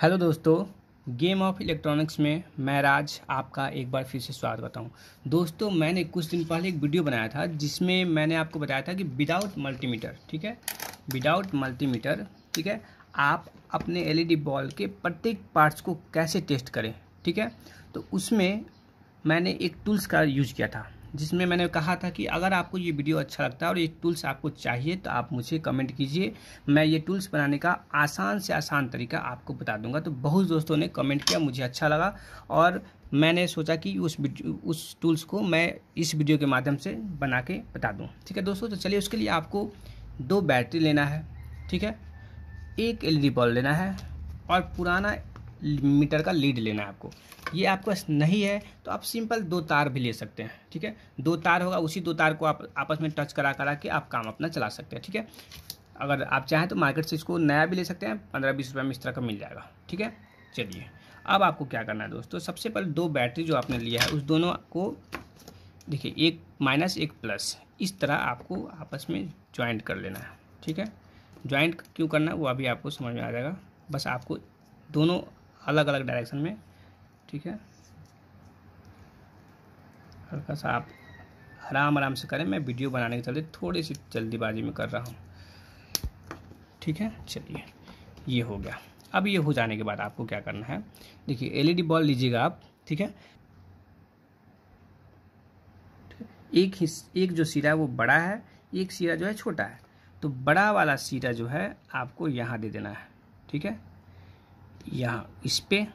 hello दोस्तों game of electronics में मैं राज आपका एक बार फिर से स्वागत हूँ दोस्तों मैंने कुछ दिन पहले एक वीडियो बनाया था जिसमें मैंने आपको बताया था कि विदाउट मल्टीमीटर ठीक है विदाउट मल्टीमीटर ठीक है आप अपने एलईडी बॉल e के प्रत्येक पार्ट्स को कैसे टेस्ट करें ठीक है तो उसमें मैंने एक टूल्स का यूज किया था जिसमें मैंने कहा था कि अगर आपको ये वीडियो अच्छा लगता है और ये टूल्स आपको चाहिए तो आप मुझे कमेंट कीजिए मैं ये टूल्स बनाने का आसान से आसान तरीका आपको बता दूंगा तो बहुत दोस्तों ने कमेंट किया मुझे अच्छा लगा और मैंने सोचा कि उस उस टूल्स को मैं इस वीडियो के माध्यम से बना के बता दूँ ठीक है दोस्तों तो चलिए उसके लिए आपको दो बैटरी लेना है ठीक है एक एल बल्ब लेना है और पुराना मीटर का लीड लेना है आपको ये आपको नहीं है तो आप सिंपल दो तार भी ले सकते हैं ठीक है दो तार होगा उसी दो तार को आप आपस में टच करा करा के आप काम अपना चला सकते हैं ठीक है अगर आप चाहें तो मार्केट से इसको नया भी ले सकते हैं पंद्रह बीस रुपये में इस तरह का मिल जाएगा ठीक है चलिए अब आपको क्या करना है दोस्तों सबसे पहले दो बैटरी जो आपने लिया है उस दोनों को देखिए एक माइनस एक प्लस इस तरह आपको आपस में ज्वाइंट कर लेना है ठीक है ज्वाइंट क्यों करना है वो अभी आपको समझ में आ जाएगा बस आपको दोनों अलग अलग डायरेक्शन में ठीक है हल्का सा आप आराम आराम से करें मैं वीडियो बनाने के चलते थोड़ी सी जल्दीबाजी में कर रहा हूँ ठीक है चलिए ये हो गया अब ये हो जाने के बाद आपको क्या करना है देखिए एलईडी बॉल e लीजिएगा आप ठीक है एक हिस एक जो सिरा है वो बड़ा है एक सिरा जो है छोटा है तो बड़ा वाला सिरा जो है आपको यहाँ दे देना है ठीक है यहाँ इस पर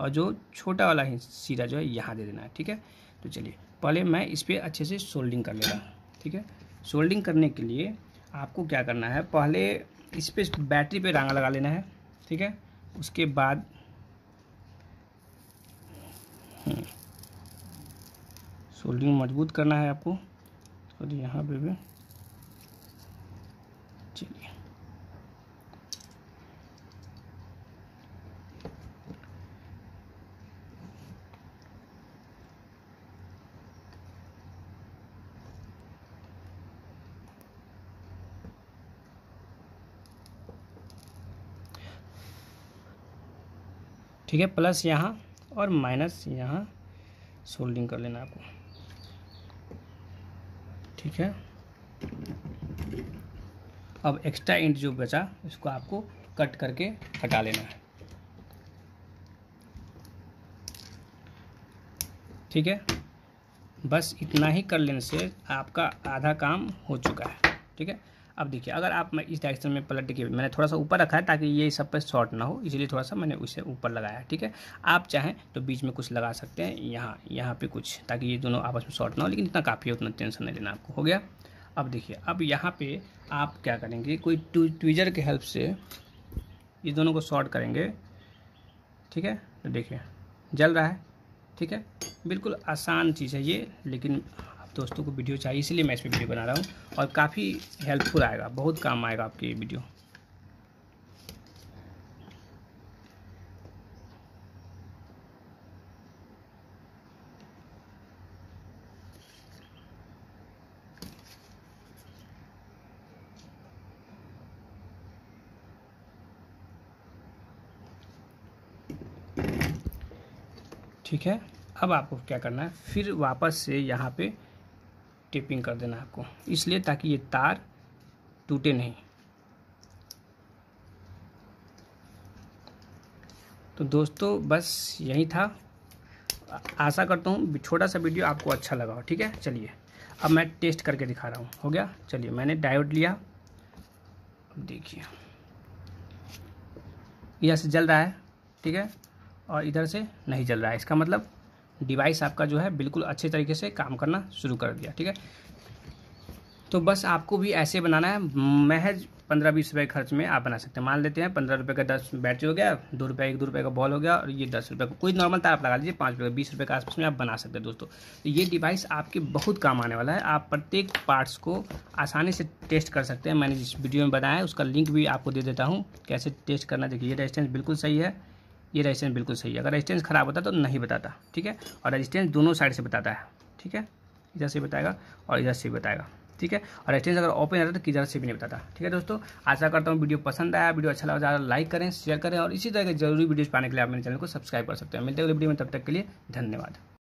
और जो छोटा वाला सीधा जो है यहाँ दे देना है ठीक है तो चलिए पहले मैं इस पर अच्छे से सोल्डिंग कर लेगा ठीक है सोल्डिंग करने के लिए आपको क्या करना है पहले इस पर बैटरी पे रंगा लगा लेना है ठीक है उसके बाद हम्म, सोल्डिंग मजबूत करना है आपको और तो यहाँ पे भी ठीक है प्लस यहाँ और माइनस यहाँ सोल्डिंग कर लेना आपको ठीक है अब एक्स्ट्रा इंट जो बचा इसको आपको कट करके हटा लेना है ठीक है बस इतना ही कर लेने से आपका आधा काम हो चुका है ठीक है अब देखिए अगर आप मैं इस डायरेक्शन में पलट के मैंने थोड़ा सा ऊपर रखा है ताकि ये सब पे शॉर्ट ना हो इसलिए थोड़ा सा मैंने उसे ऊपर लगाया ठीक है आप चाहें तो बीच में कुछ लगा सकते हैं यहाँ यहाँ पे कुछ ताकि ये दोनों आपस में शॉर्ट ना हो लेकिन इतना काफ़ी है उतना टेंशन नहीं लेना आपको हो गया अब देखिए अब यहाँ पर आप क्या करेंगे कोई ट्विजर के हेल्प से ये दोनों को शॉर्ट करेंगे ठीक है तो देखिए जल रहा है ठीक है बिल्कुल आसान चीज़ है ये लेकिन दोस्तों को वीडियो चाहिए इसलिए मैं इसमें वीडियो बना रहा हूँ और काफ़ी हेल्पफुल आएगा बहुत काम आएगा आपकी ये वीडियो ठीक है अब आपको क्या करना है फिर वापस से यहाँ पे टेपिंग कर देना आपको इसलिए ताकि ये तार टूटे नहीं तो दोस्तों बस यही था आशा करता हूँ छोटा सा वीडियो आपको अच्छा लगा हो ठीक है चलिए अब मैं टेस्ट करके दिखा रहा हूँ हो गया चलिए मैंने डायोड लिया देखिए इधर से जल रहा है ठीक है और इधर से नहीं जल रहा है इसका मतलब डिवाइस आपका जो है बिल्कुल अच्छे तरीके से काम करना शुरू कर दिया ठीक है तो बस आपको भी ऐसे बनाना है महज पंद्रह बीस रुपये खर्च में आप बना सकते हैं मान लेते हैं पंद्रह रुपये का दस बैटरी हो गया दो रुपये एक दो रुपये का बॉल हो गया और ये दस रुपये का कोई नॉर्मल तार आप लगा लीजिए पाँच रुपये बीस रुपये के आसपास में आप बना सकते हैं दोस्तों तो ये डिवाइस आपके बहुत काम आने वाला है आप प्रत्येक पार्ट्स को आसानी से टेस्ट कर सकते हैं मैंने जिस वीडियो में बनाया है उसका लिंक भी आपको दे देता हूँ कैसे टेस्ट करना देखिए ये डिस्टेंस बिल्कुल सही है ये रेजिस्टेंस बिल्कुल सही है अगर रेजिस्टेंस खराब होता तो नहीं बताता ठीक है और रेजिस्टेंस दोनों साइड से बताता है ठीक है इधर से बताएगा और इधर से बताएगा ठीक है और रेस्टेंस अगर ओपन है तो किधर से भी नहीं बताता ठीक है दोस्तों आशा करता हूँ वीडियो पसंद आया वीडियो अच्छा लगा तो ज़्यादा लाइक करें शेयर करें और इसी तरह के जरूरी वीडियोज़ पाने के लिए आप मेरे चैनल को सब्सक्राइब कर सकते हैं मिलते हैं वीडियो में तब तक के लिए धन्यवाद